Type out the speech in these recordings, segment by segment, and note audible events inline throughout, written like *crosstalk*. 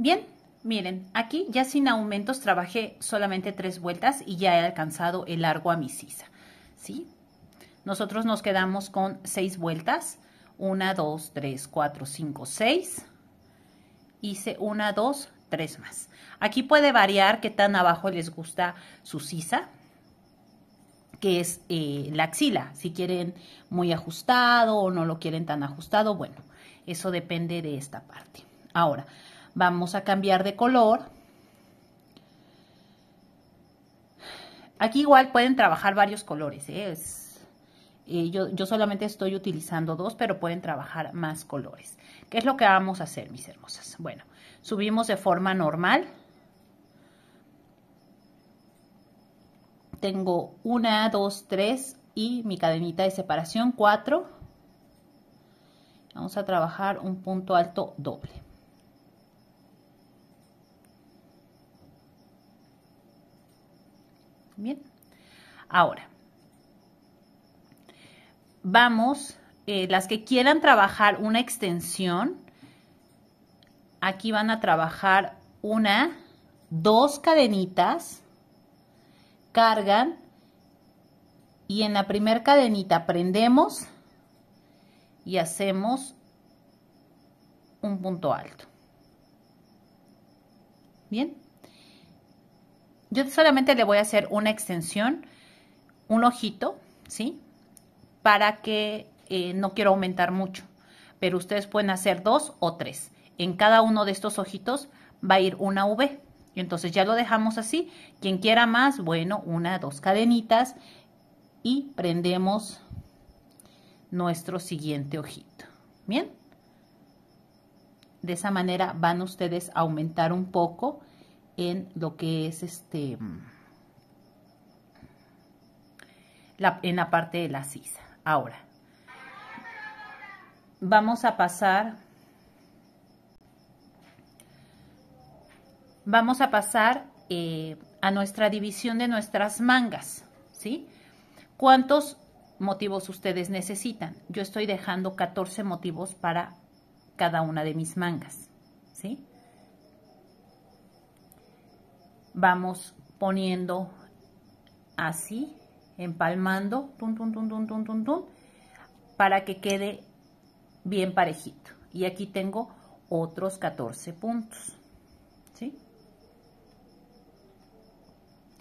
Bien, miren, aquí ya sin aumentos trabajé solamente tres vueltas y ya he alcanzado el largo a mi sisa, ¿sí? Nosotros nos quedamos con seis vueltas, una, dos, tres, cuatro, cinco, seis, hice una, dos, tres más. Aquí puede variar qué tan abajo les gusta su sisa, que es eh, la axila, si quieren muy ajustado o no lo quieren tan ajustado, bueno, eso depende de esta parte. Ahora, Vamos a cambiar de color. Aquí igual pueden trabajar varios colores. ¿eh? Eh, yo, yo solamente estoy utilizando dos, pero pueden trabajar más colores. ¿Qué es lo que vamos a hacer, mis hermosas? Bueno, subimos de forma normal. Tengo una, dos, tres y mi cadenita de separación, cuatro. Vamos a trabajar un punto alto doble. Bien. Ahora, vamos, eh, las que quieran trabajar una extensión, aquí van a trabajar una, dos cadenitas, cargan y en la primera cadenita prendemos y hacemos un punto alto. Bien, yo solamente le voy a hacer una extensión, un ojito, ¿sí? Para que eh, no quiero aumentar mucho, pero ustedes pueden hacer dos o tres. En cada uno de estos ojitos va a ir una V. Y Entonces ya lo dejamos así. Quien quiera más, bueno, una, dos cadenitas y prendemos nuestro siguiente ojito. Bien. De esa manera van ustedes a aumentar un poco en lo que es este en la parte de la sisa. Ahora, vamos a pasar vamos a pasar eh, a nuestra división de nuestras mangas, ¿sí? ¿Cuántos motivos ustedes necesitan? Yo estoy dejando 14 motivos para cada una de mis mangas, ¿sí? vamos poniendo así, empalmando, para que quede bien parejito. Y aquí tengo otros 14 puntos, ¿sí?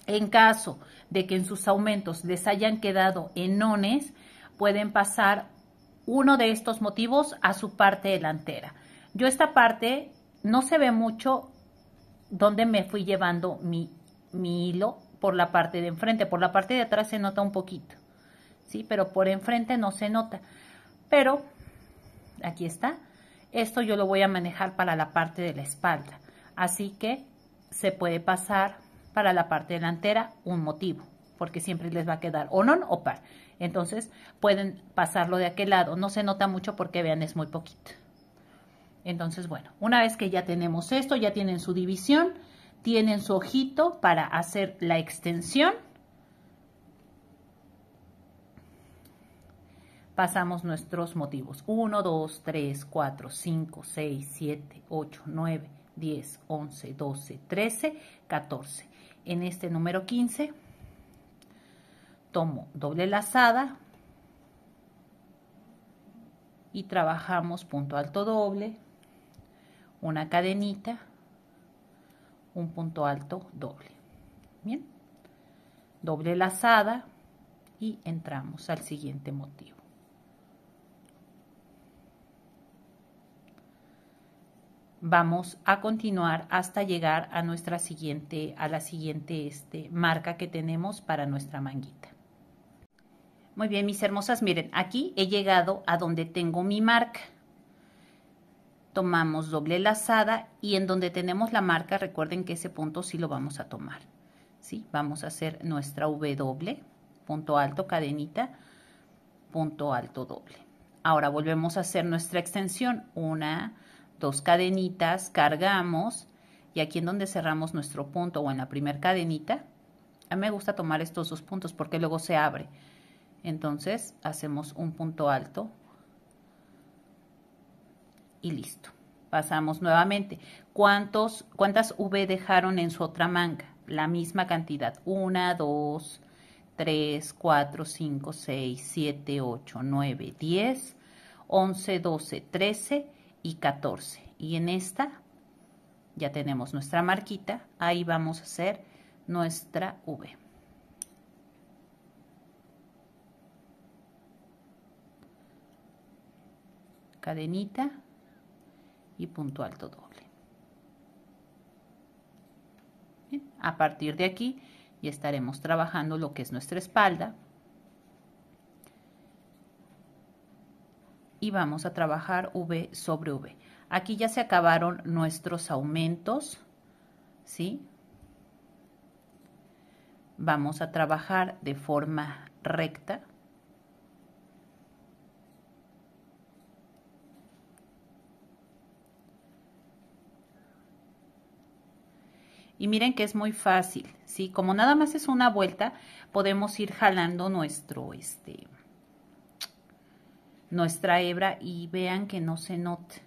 En caso de que en sus aumentos les hayan quedado enones, pueden pasar uno de estos motivos a su parte delantera. Yo esta parte no se ve mucho donde me fui llevando mi, mi hilo por la parte de enfrente. Por la parte de atrás se nota un poquito, ¿sí? Pero por enfrente no se nota. Pero, aquí está. Esto yo lo voy a manejar para la parte de la espalda. Así que se puede pasar para la parte delantera un motivo, porque siempre les va a quedar o non o par. Entonces pueden pasarlo de aquel lado. No se nota mucho porque vean, es muy poquito. Entonces, bueno, una vez que ya tenemos esto, ya tienen su división, tienen su ojito para hacer la extensión. Pasamos nuestros motivos. 1, 2, 3, 4, 5, 6, 7, 8, 9, 10, 11, 12, 13, 14. En este número 15 tomo doble lazada y trabajamos punto alto doble, una cadenita, un punto alto doble. Bien, doble lazada y entramos al siguiente motivo. Vamos a continuar hasta llegar a nuestra siguiente, a la siguiente este, marca que tenemos para nuestra manguita. Muy bien, mis hermosas, miren, aquí he llegado a donde tengo mi marca tomamos doble lazada y en donde tenemos la marca, recuerden que ese punto sí lo vamos a tomar. ¿sí? Vamos a hacer nuestra V doble, punto alto, cadenita, punto alto doble. Ahora volvemos a hacer nuestra extensión, una, dos cadenitas, cargamos y aquí en donde cerramos nuestro punto o en la primer cadenita, a mí me gusta tomar estos dos puntos porque luego se abre. Entonces hacemos un punto alto, y listo. Pasamos nuevamente. ¿Cuántos, ¿Cuántas V dejaron en su otra manga? La misma cantidad. 1, 2, 3, 4, 5, 6, 7, 8, 9, 10, 11, 12, 13 y 14. Y en esta ya tenemos nuestra marquita. Ahí vamos a hacer nuestra V. Cadenita y punto alto doble. a partir de aquí ya estaremos trabajando lo que es nuestra espalda. Y vamos a trabajar V sobre V. Aquí ya se acabaron nuestros aumentos, ¿sí? Vamos a trabajar de forma recta. Y miren que es muy fácil, ¿sí? Como nada más es una vuelta, podemos ir jalando nuestro, este, nuestra hebra y vean que no se note.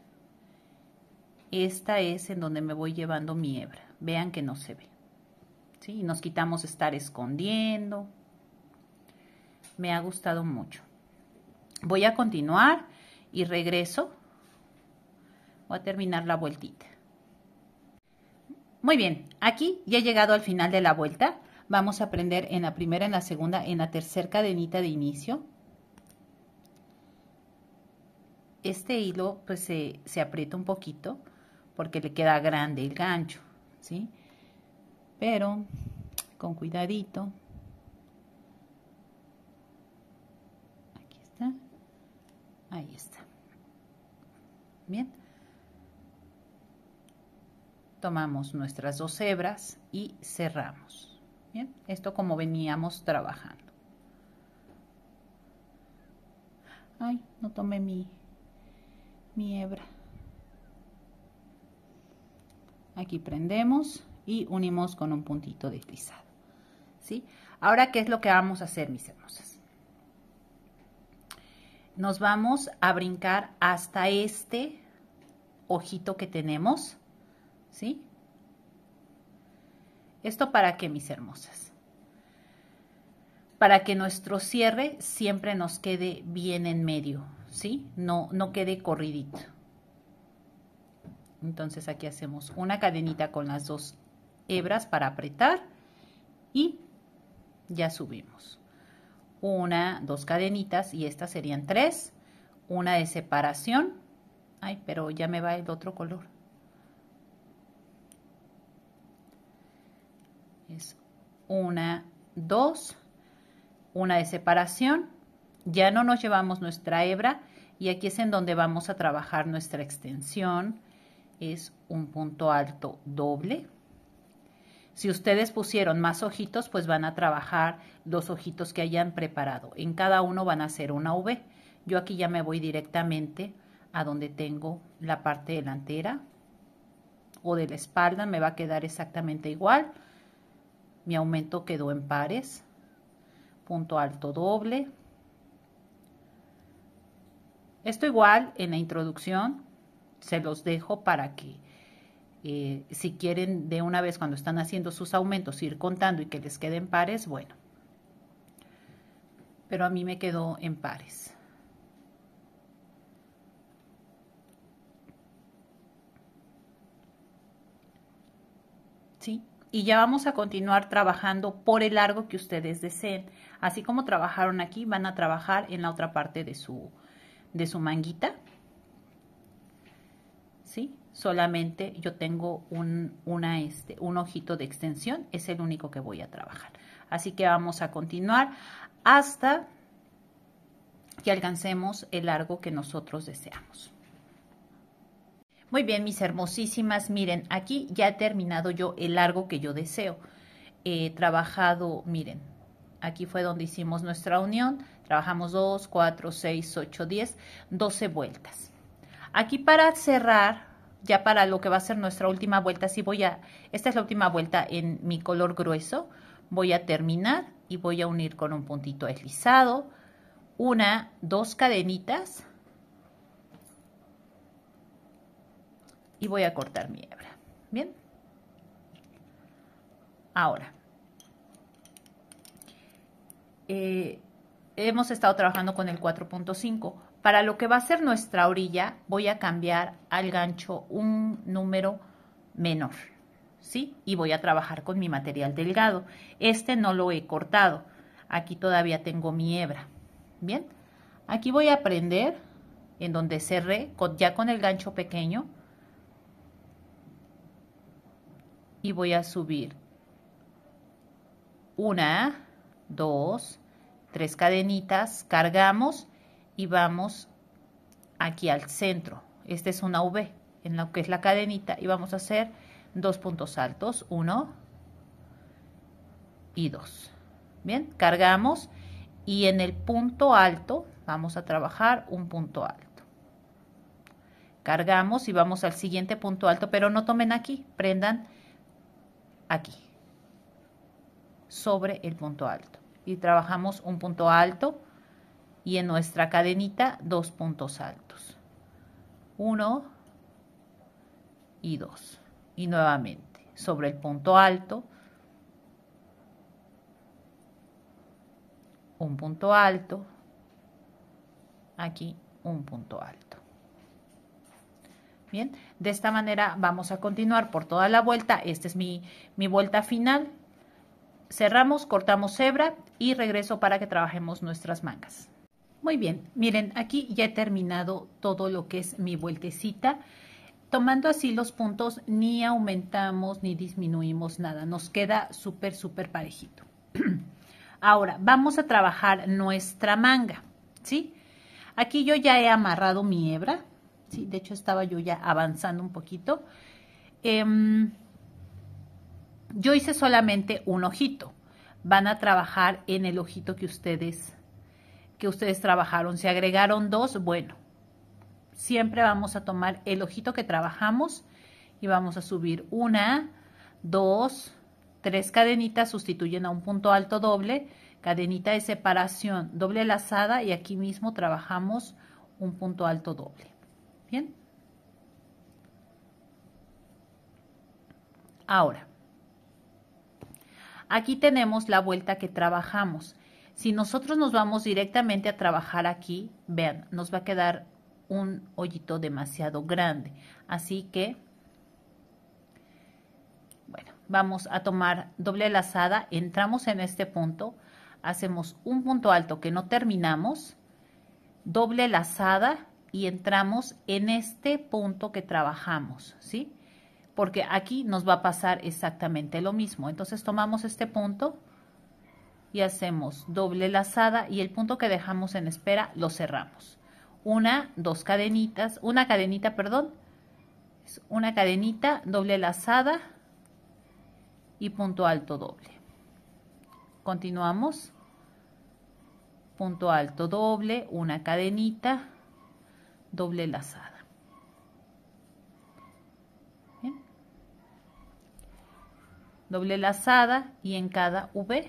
Esta es en donde me voy llevando mi hebra. Vean que no se ve. ¿sí? Nos quitamos estar escondiendo. Me ha gustado mucho. Voy a continuar y regreso. Voy a terminar la vueltita. Muy bien, aquí ya he llegado al final de la vuelta. Vamos a aprender en la primera, en la segunda, en la tercera cadenita de inicio. Este hilo pues se, aprieta un poquito porque le queda grande el gancho, ¿sí? Pero con cuidadito. Aquí está. Ahí está. Bien tomamos nuestras dos hebras y cerramos. esto como veníamos trabajando. Ay, no tomé mi, mi hebra. Aquí prendemos y unimos con un puntito deslizado. ¿Sí? Ahora, ¿qué es lo que vamos a hacer, mis hermosas? Nos vamos a brincar hasta este ojito que tenemos ¿Sí? ¿Esto para qué, mis hermosas? Para que nuestro cierre siempre nos quede bien en medio, ¿sí? No, no quede corridito. Entonces aquí hacemos una cadenita con las dos hebras para apretar y ya subimos. Una, dos cadenitas y estas serían tres. Una de separación. Ay, pero ya me va el otro color. es una, dos, una de separación, ya no nos llevamos nuestra hebra y aquí es en donde vamos a trabajar nuestra extensión, es un punto alto doble. Si ustedes pusieron más ojitos, pues van a trabajar los ojitos que hayan preparado. En cada uno van a hacer una V. Yo aquí ya me voy directamente a donde tengo la parte delantera o de la espalda, me va a quedar exactamente igual mi aumento quedó en pares, punto alto doble. Esto igual en la introducción se los dejo para que eh, si quieren de una vez cuando están haciendo sus aumentos ir contando y que les queden pares, bueno. Pero a mí me quedó en pares. y ya vamos a continuar trabajando por el largo que ustedes deseen. Así como trabajaron aquí, van a trabajar en la otra parte de su, de su manguita. ¿Sí? Solamente yo tengo un, una, este, un ojito de extensión, es el único que voy a trabajar. Así que vamos a continuar hasta que alcancemos el largo que nosotros deseamos. Muy bien, mis hermosísimas, miren, aquí ya he terminado yo el largo que yo deseo. He trabajado, miren, aquí fue donde hicimos nuestra unión. Trabajamos 2, 4, 6, 8, 10, 12 vueltas. Aquí para cerrar, ya para lo que va a ser nuestra última vuelta, si voy a, esta es la última vuelta en mi color grueso, voy a terminar y voy a unir con un puntito deslizado, una, dos cadenitas, y voy a cortar mi hebra. Bien. Ahora. Eh, hemos estado trabajando con el 4.5. Para lo que va a ser nuestra orilla, voy a cambiar al gancho un número menor, ¿sí? Y voy a trabajar con mi material delgado. Este no lo he cortado. Aquí todavía tengo mi hebra, ¿bien? Aquí voy a prender en donde cerré, ya con el gancho pequeño, y voy a subir una, dos, tres cadenitas, cargamos y vamos aquí al centro. Esta es una V en lo que es la cadenita y vamos a hacer dos puntos altos, uno y dos. Bien, cargamos y en el punto alto vamos a trabajar un punto alto. Cargamos y vamos al siguiente punto alto, pero no tomen aquí, prendan aquí, sobre el punto alto. Y trabajamos un punto alto y en nuestra cadenita dos puntos altos. Uno y dos. Y nuevamente, sobre el punto alto, un punto alto, aquí un punto alto. Bien, de esta manera vamos a continuar por toda la vuelta. Esta es mi, mi vuelta final. Cerramos, cortamos hebra y regreso para que trabajemos nuestras mangas. Muy bien, miren, aquí ya he terminado todo lo que es mi vueltecita. Tomando así los puntos, ni aumentamos ni disminuimos nada. Nos queda súper, súper parejito. *clears throat* Ahora, vamos a trabajar nuestra manga, ¿sí? Aquí yo ya he amarrado mi hebra, Sí, de hecho estaba yo ya avanzando un poquito. Em, yo hice solamente un ojito. Van a trabajar en el ojito que ustedes, que ustedes trabajaron. Si agregaron dos, bueno, siempre vamos a tomar el ojito que trabajamos y vamos a subir una, dos, tres cadenitas, sustituyen a un punto alto doble, cadenita de separación, doble lazada y aquí mismo trabajamos un punto alto doble. Bien. Ahora, aquí tenemos la vuelta que trabajamos. Si nosotros nos vamos directamente a trabajar aquí, vean, nos va a quedar un hoyito demasiado grande. Así que, bueno, vamos a tomar doble lazada, entramos en este punto, hacemos un punto alto que no terminamos, doble lazada y entramos en este punto que trabajamos, ¿sí? Porque aquí nos va a pasar exactamente lo mismo. Entonces tomamos este punto y hacemos doble lazada y el punto que dejamos en espera lo cerramos. Una, dos cadenitas, una cadenita, perdón, una cadenita, doble lazada y punto alto doble. Continuamos. Punto alto doble, una cadenita, doble lazada. Doble lazada y en cada V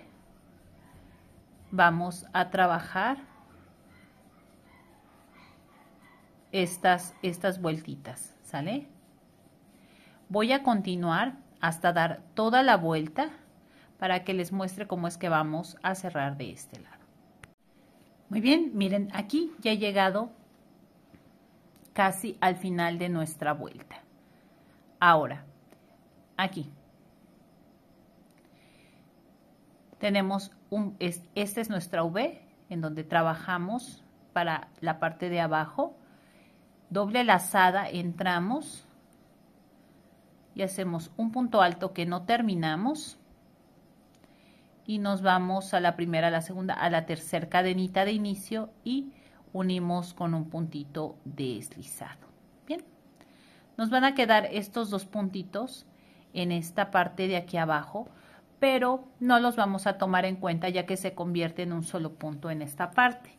vamos a trabajar estas, estas vueltitas, ¿sale? Voy a continuar hasta dar toda la vuelta para que les muestre cómo es que vamos a cerrar de este lado. Muy bien, miren, aquí ya he llegado casi al final de nuestra vuelta. Ahora, aquí tenemos un, es, esta es nuestra V en donde trabajamos para la parte de abajo. Doble lazada, entramos y hacemos un punto alto que no terminamos y nos vamos a la primera, a la segunda, a la tercera cadenita de inicio y unimos con un puntito deslizado. Bien, nos van a quedar estos dos puntitos en esta parte de aquí abajo, pero no los vamos a tomar en cuenta ya que se convierte en un solo punto en esta parte.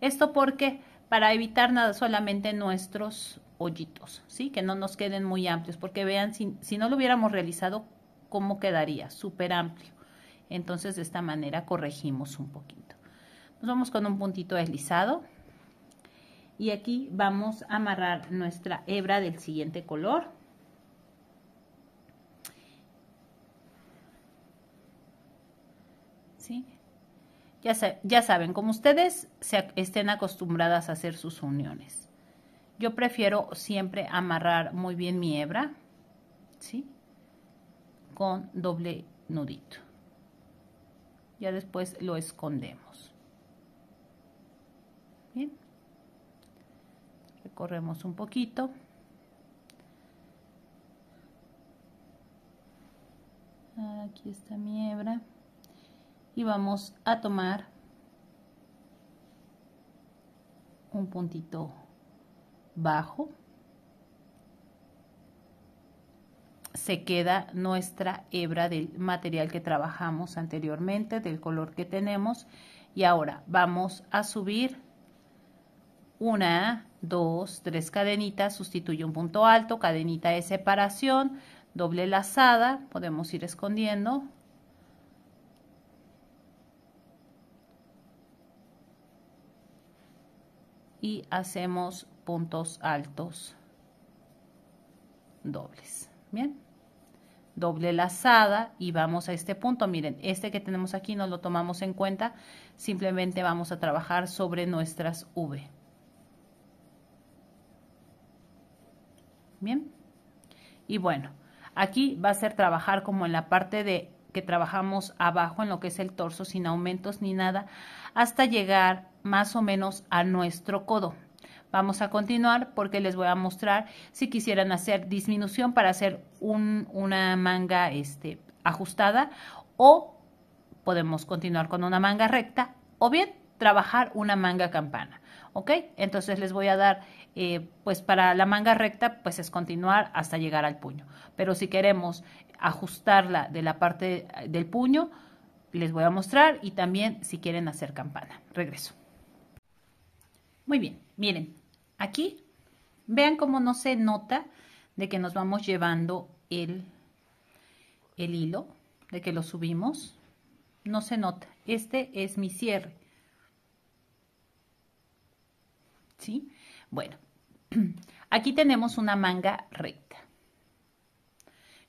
Esto porque para evitar nada solamente nuestros hoyitos, ¿sí? Que no nos queden muy amplios, porque vean, si, si no lo hubiéramos realizado, ¿cómo quedaría? Súper amplio. Entonces, de esta manera corregimos un poquito. Nos vamos con un puntito deslizado y aquí vamos a amarrar nuestra hebra del siguiente color ¿Sí? ya, ya saben como ustedes se estén acostumbradas a hacer sus uniones yo prefiero siempre amarrar muy bien mi hebra ¿sí? con doble nudito ya después lo escondemos bien corremos un poquito aquí está mi hebra y vamos a tomar un puntito bajo se queda nuestra hebra del material que trabajamos anteriormente del color que tenemos y ahora vamos a subir una Dos, tres cadenitas, sustituye un punto alto, cadenita de separación, doble lazada, podemos ir escondiendo. Y hacemos puntos altos dobles, ¿bien? Doble lazada y vamos a este punto, miren, este que tenemos aquí no lo tomamos en cuenta, simplemente vamos a trabajar sobre nuestras V. Bien. Y bueno, aquí va a ser trabajar como en la parte de que trabajamos abajo en lo que es el torso sin aumentos ni nada hasta llegar más o menos a nuestro codo. Vamos a continuar porque les voy a mostrar si quisieran hacer disminución para hacer un, una manga este, ajustada o podemos continuar con una manga recta o bien trabajar una manga campana. ¿Ok? Entonces les voy a dar eh, pues para la manga recta, pues es continuar hasta llegar al puño. Pero si queremos ajustarla de la parte eh, del puño, les voy a mostrar y también si quieren hacer campana. Regreso. Muy bien, miren, aquí vean cómo no se nota de que nos vamos llevando el, el hilo, de que lo subimos. No se nota. Este es mi cierre. ¿Sí? Bueno, *clears throat* aquí tenemos una manga recta.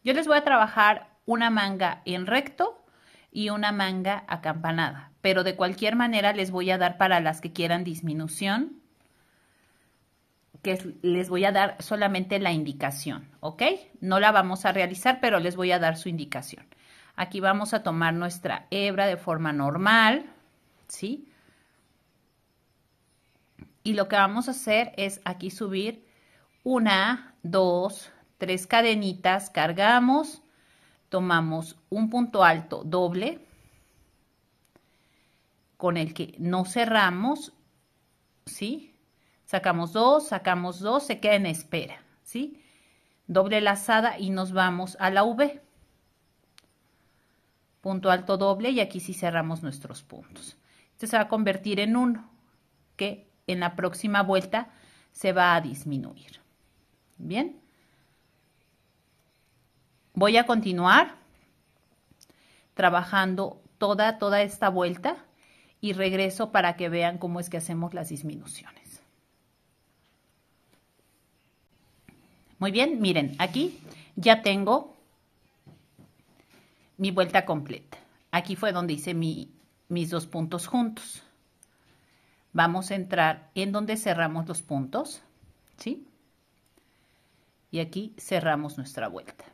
Yo les voy a trabajar una manga en recto y una manga acampanada, pero de cualquier manera les voy a dar para las que quieran disminución, que les voy a dar solamente la indicación, ¿ok? No la vamos a realizar, pero les voy a dar su indicación. Aquí vamos a tomar nuestra hebra de forma normal, ¿sí? y lo que vamos a hacer es aquí subir una, dos, tres cadenitas, cargamos, tomamos un punto alto doble con el que no cerramos, ¿sí? Sacamos dos, sacamos dos, se queda en espera, ¿sí? Doble lazada y nos vamos a la V. Punto alto doble y aquí sí cerramos nuestros puntos. Este se va a convertir en uno, que en la próxima vuelta se va a disminuir. Bien. Voy a continuar trabajando toda, toda esta vuelta y regreso para que vean cómo es que hacemos las disminuciones. Muy bien, miren, aquí ya tengo mi vuelta completa. Aquí fue donde hice mis dos puntos juntos vamos a entrar en donde cerramos los puntos, ¿sí? Y aquí cerramos nuestra vuelta.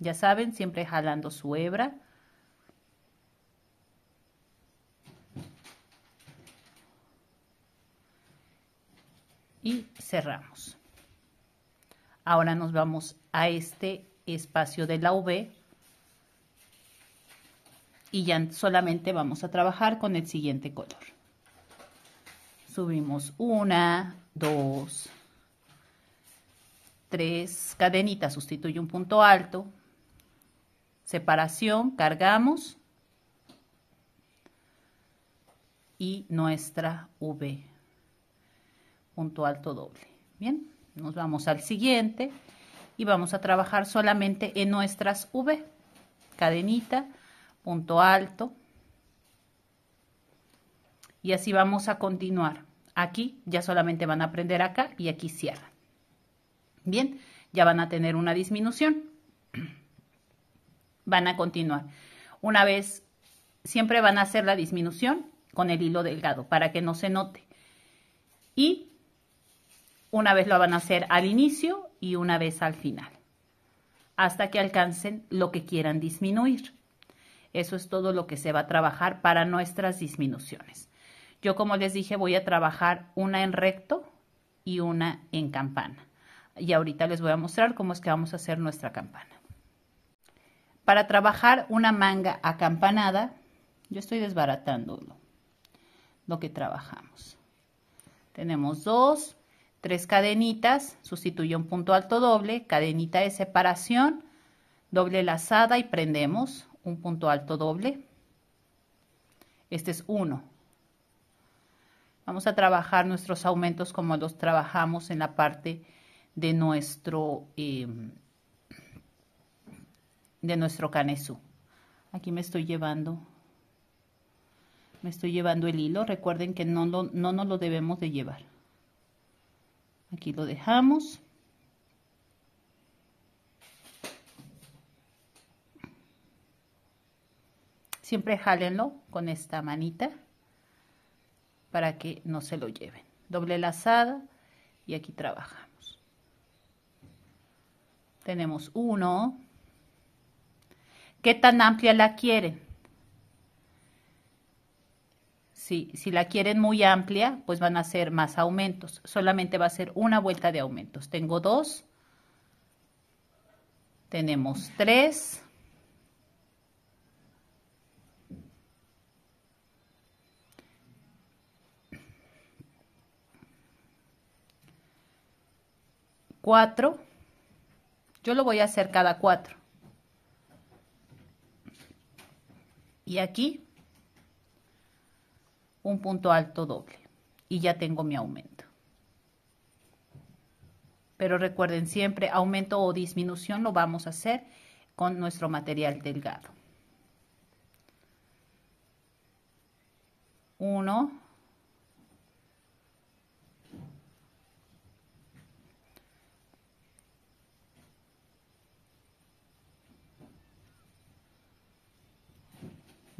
Ya saben, siempre jalando su hebra. Y cerramos. Ahora nos vamos a este espacio de la V y ya solamente vamos a trabajar con el siguiente color subimos una, dos, tres cadenitas, sustituye un punto alto, separación, cargamos y nuestra V, punto alto doble. Bien, nos vamos al siguiente y vamos a trabajar solamente en nuestras V, cadenita, punto alto, y así vamos a continuar. Aquí ya solamente van a aprender acá y aquí cierra. Bien, ya van a tener una disminución. *clears throat* Van a continuar. Una vez, siempre van a hacer la disminución con el hilo delgado para que no se note. Y una vez lo van a hacer al inicio y una vez al final, hasta que alcancen lo que quieran disminuir. Eso es todo lo que se va a trabajar para nuestras disminuciones. Yo, como les dije, voy a trabajar una en recto y una en campana. Y ahorita les voy a mostrar cómo es que vamos a hacer nuestra campana. Para trabajar una manga acampanada, yo estoy desbaratando lo que trabajamos. Tenemos dos, tres cadenitas, sustituye un punto alto doble, cadenita de separación, doble lazada y prendemos un punto alto doble. Este es uno, Vamos a trabajar nuestros aumentos como los trabajamos en la parte de nuestro, em, de nuestro canesú. Aquí me estoy llevando, me estoy llevando el hilo. Recuerden que no, no nos lo debemos de llevar. Aquí lo dejamos. Siempre jálenlo con esta manita para que no se lo lleven. Doble lazada y aquí trabajamos. Tenemos uno. ¿Qué tan amplia la quieren? Si, si la quieren muy amplia, pues van a hacer más aumentos. Solamente va a ser una vuelta de aumentos. Tengo dos. Tenemos tres. 4. Yo lo voy a hacer cada 4. Y aquí un punto alto doble. Y ya tengo mi aumento. Pero recuerden siempre, aumento o disminución lo vamos a hacer con nuestro material delgado. 1,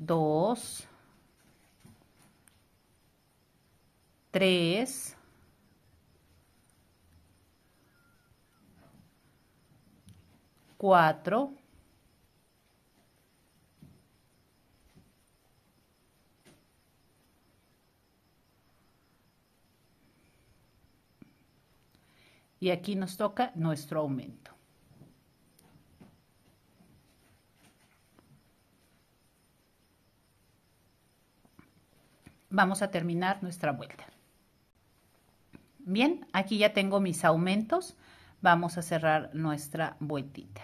2, 3, 4, y aquí nos toca nuestro aumento. vamos a terminar nuestra vuelta. Bien, aquí ya tengo mis aumentos. Vamos a cerrar nuestra vueltita.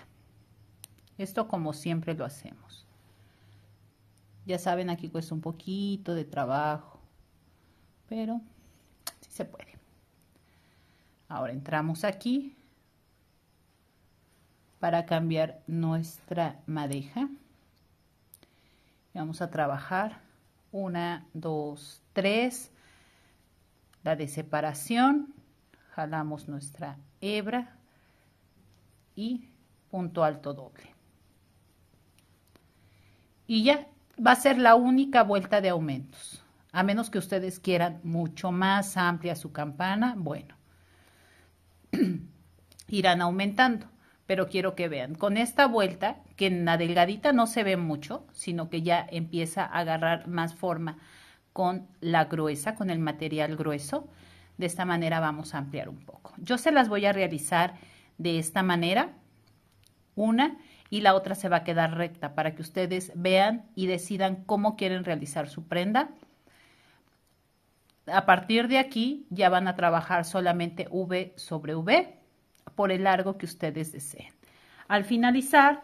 Esto como siempre lo hacemos. Ya saben, aquí cuesta un poquito de trabajo, pero sí se puede. Ahora entramos aquí para cambiar nuestra madeja. Vamos a trabajar una, dos, tres. La de separación. Jalamos nuestra hebra y punto alto doble. Y ya va a ser la única vuelta de aumentos. A menos que ustedes quieran mucho más amplia su campana, bueno, *clears throat* irán aumentando pero quiero que vean. Con esta vuelta, que en la delgadita no se ve mucho, sino que ya empieza a agarrar más forma con la gruesa, con el material grueso. De esta manera vamos a ampliar un poco. Yo se las voy a realizar de esta manera, una y la otra se va a quedar recta para que ustedes vean y decidan cómo quieren realizar su prenda. A partir de aquí ya van a trabajar solamente V sobre V por el largo que ustedes deseen. Al finalizar,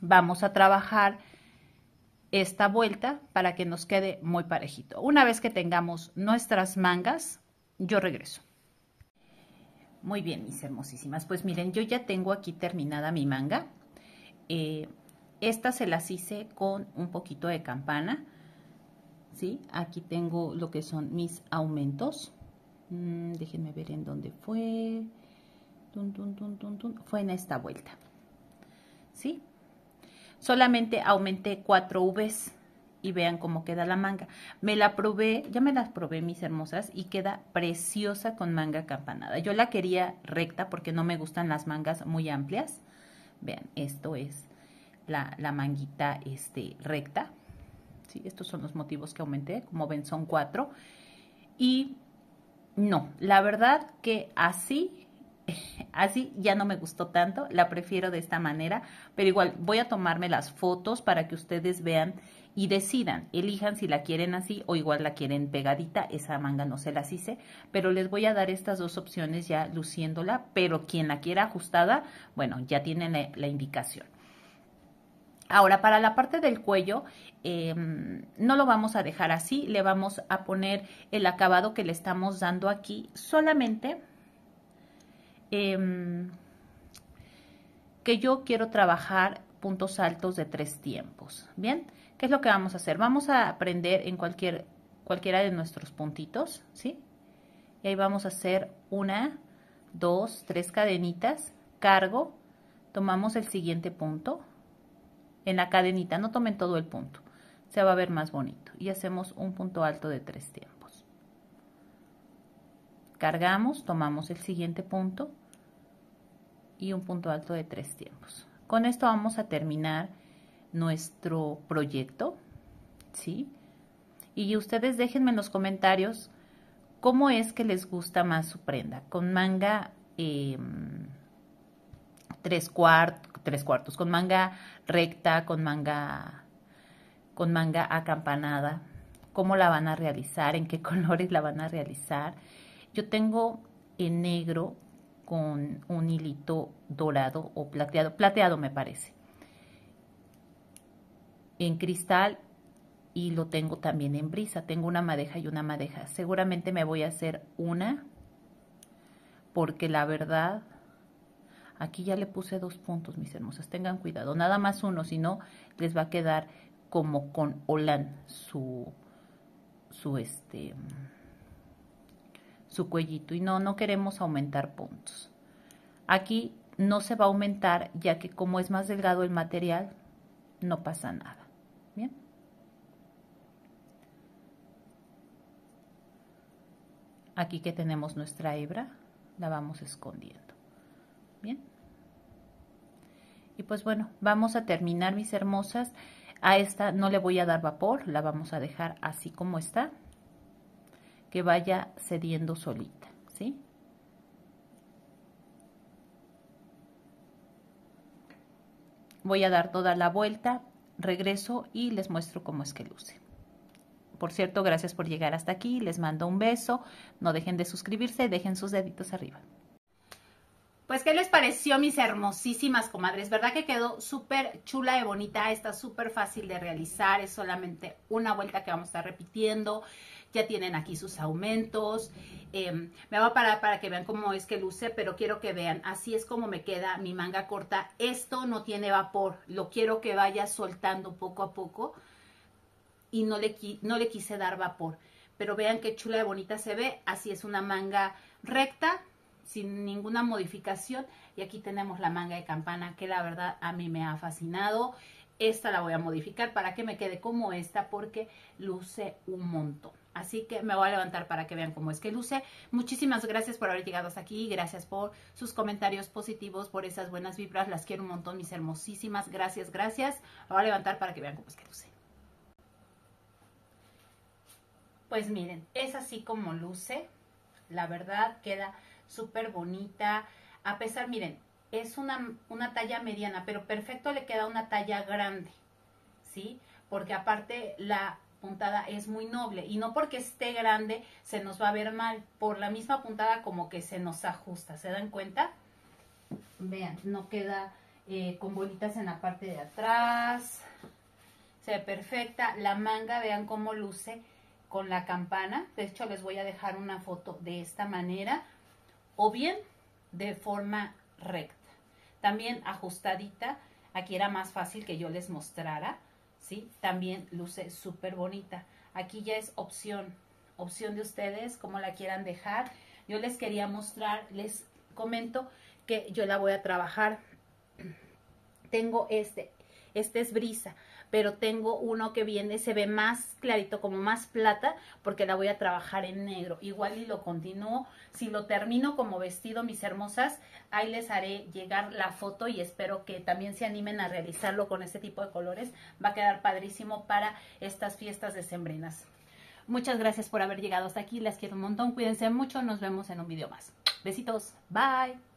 vamos a trabajar esta vuelta para que nos quede muy parejito. Una vez que tengamos nuestras mangas, yo regreso. Muy bien, mis hermosísimas. Pues miren, yo ya tengo aquí terminada mi manga. Eh, esta se las hice con un poquito de campana. ¿sí? Aquí tengo lo que son mis aumentos. Mm, déjenme ver en dónde fue fue en esta vuelta. ¿Sí? Solamente aumenté 4 Vs y vean cómo queda la manga. Me la probé, ya me las probé mis hermosas y queda preciosa con manga campanada. Yo la quería recta porque no me gustan las mangas muy amplias. Vean, esto es la, manguita este, recta. ¿Sí? Estos son los motivos que aumenté, como ven son cuatro. Y no, la verdad que así así ya no me gustó tanto, la prefiero de esta manera, pero igual voy a tomarme las fotos para que ustedes vean y decidan, elijan si la quieren así o igual la quieren pegadita, esa manga no se las hice, pero les voy a dar estas dos opciones ya luciéndola, pero quien la quiera ajustada, bueno, ya tienen la, indicación. Ahora, para la parte del cuello, em, no lo vamos a dejar así, le vamos a poner el acabado que le estamos dando aquí solamente Em, que yo quiero trabajar puntos altos de tres tiempos. Bien, ¿qué es lo que vamos a hacer? Vamos a aprender en cualquier, cualquiera de nuestros puntitos, ¿sí? Y ahí vamos a hacer una, dos, tres cadenitas, cargo, tomamos el siguiente punto, en la cadenita, no tomen todo el punto, se va a ver más bonito. Y hacemos un punto alto de tres tiempos. Cargamos, tomamos el siguiente punto, y un punto alto de tres tiempos. Con esto vamos a terminar nuestro proyecto, ¿sí? Y ustedes déjenme en los comentarios cómo es que les gusta más su prenda, con manga em, tres, tres cuartos, con manga recta, con manga, con manga acampanada, cómo la van a realizar, en qué *laughs* colores la van a realizar. Yo tengo en negro con un hilito dorado o plateado, plateado me parece, en cristal y lo tengo también en brisa, tengo una madeja y una madeja, seguramente me voy a hacer una porque la verdad, aquí ya le puse dos puntos mis hermosas, tengan cuidado, nada más uno, si no les va a quedar como con Olan su, su este, su cuellito y no, no queremos aumentar puntos. Aquí no se va a aumentar ya que como es más delgado el material, no pasa nada. Bien. Aquí que tenemos nuestra hebra, la vamos escondiendo. Bien. Y pues bueno, vamos a terminar mis hermosas. A esta no le voy a dar vapor, la vamos a dejar así como está que vaya cediendo solita, ¿sí? Voy a dar toda la vuelta, regreso y les muestro cómo es que luce. Por cierto, gracias por llegar hasta aquí, les mando un beso, no dejen de suscribirse, y dejen sus deditos arriba. Pues, ¿qué les pareció, mis hermosísimas comadres? ¿Verdad que quedó súper chula y bonita? Está súper fácil de realizar, es solamente una vuelta que vamos a estar repitiendo ya tienen aquí sus aumentos. Em, me voy a parar para que vean cómo es que luce, pero quiero que vean, así es como me queda mi manga corta. Esto no tiene vapor, lo quiero que vaya soltando poco a poco y no le, no le quise dar vapor. Pero vean qué chula y bonita se ve, así es una manga recta, sin ninguna modificación. Y aquí tenemos la manga de campana que la verdad a mí me ha fascinado. Esta la voy a modificar para que me quede como esta porque luce un montón. Así que me voy a levantar para que vean cómo es que luce. Muchísimas gracias por haber llegado hasta aquí. Gracias por sus comentarios positivos, por esas buenas vibras. Las quiero un montón, mis hermosísimas. Gracias, gracias. Me voy a levantar para que vean cómo es que luce. Pues miren, es así como luce. La verdad queda súper bonita. A pesar, miren, es una, una talla mediana, pero perfecto le queda una talla grande. ¿Sí? Porque aparte la puntada es muy noble y no porque esté grande se nos va a ver mal, por la misma puntada como que se nos ajusta, ¿se dan cuenta? Vean, no queda eh, con bolitas en la parte de atrás, se ve perfecta, la manga vean cómo luce con la campana, de hecho les voy a dejar una foto de esta manera o bien de forma recta, también ajustadita, aquí era más fácil que yo les mostrara, también luce súper bonita. Aquí ya es opción, opción de ustedes, como la quieran dejar. Yo les quería mostrar, les comento que yo la voy a trabajar. *clears throat* Tengo este, este es brisa pero tengo uno que viene, se ve más clarito, como más plata, porque la voy a trabajar en negro. Igual y lo continúo, si lo termino como vestido, mis hermosas, ahí les haré llegar la foto y espero que también se animen a realizarlo con este tipo de colores. Va a quedar padrísimo para estas fiestas de sembrenas. Muchas gracias por haber llegado hasta aquí. les quiero un montón. Cuídense mucho. Nos vemos en un video más. Besitos. Bye.